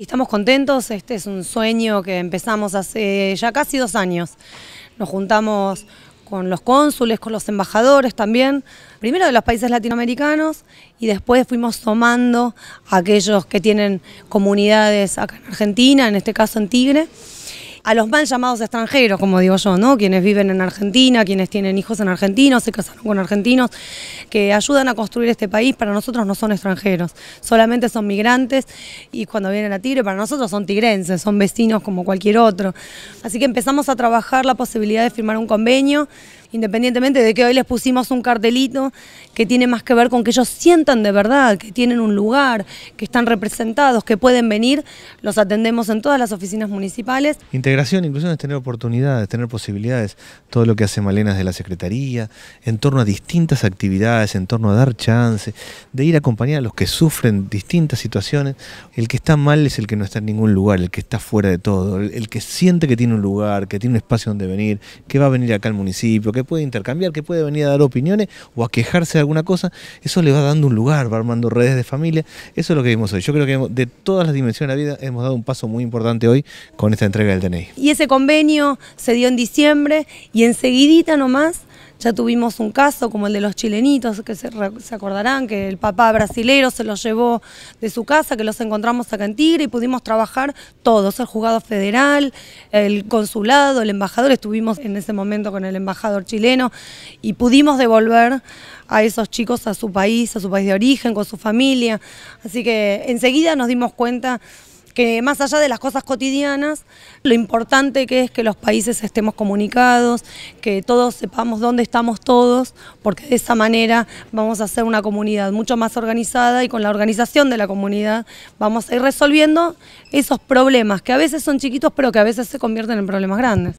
Estamos contentos, este es un sueño que empezamos hace ya casi dos años. Nos juntamos con los cónsules, con los embajadores también, primero de los países latinoamericanos y después fuimos tomando a aquellos que tienen comunidades acá en Argentina, en este caso en Tigre a los mal llamados extranjeros, como digo yo, ¿no? Quienes viven en Argentina, quienes tienen hijos en Argentina, se casaron con argentinos, que ayudan a construir este país, para nosotros no son extranjeros, solamente son migrantes y cuando vienen a Tigre, para nosotros son tigrenses, son vecinos como cualquier otro. Así que empezamos a trabajar la posibilidad de firmar un convenio independientemente de que hoy les pusimos un cartelito que tiene más que ver con que ellos sientan de verdad, que tienen un lugar, que están representados, que pueden venir, los atendemos en todas las oficinas municipales. Integración, inclusión es tener oportunidades, tener posibilidades, todo lo que hace Malenas de la Secretaría, en torno a distintas actividades, en torno a dar chance, de ir a acompañar a los que sufren distintas situaciones. El que está mal es el que no está en ningún lugar, el que está fuera de todo, el que siente que tiene un lugar, que tiene un espacio donde venir, que va a venir acá al municipio, que que puede intercambiar, que puede venir a dar opiniones o a quejarse de alguna cosa, eso le va dando un lugar, va armando redes de familia. Eso es lo que vimos hoy. Yo creo que de todas las dimensiones de la vida hemos dado un paso muy importante hoy con esta entrega del DNI. Y ese convenio se dio en diciembre y enseguidita nomás ya tuvimos un caso como el de los chilenitos, que se, acordarán, que el papá brasilero se los llevó de su casa, que los encontramos acá en Tigre y pudimos trabajar todos, el juzgado federal, el consulado, el embajador, estuvimos en ese momento con el embajador chileno y pudimos devolver a esos chicos a su país, a su país de origen, con su familia. Así que enseguida nos dimos cuenta que más allá de las cosas cotidianas, lo importante que es que los países estemos comunicados, que todos sepamos dónde estamos todos, porque de esa manera vamos a hacer una comunidad mucho más organizada y con la organización de la comunidad vamos a ir resolviendo esos problemas que a veces son chiquitos pero que a veces se convierten en problemas grandes.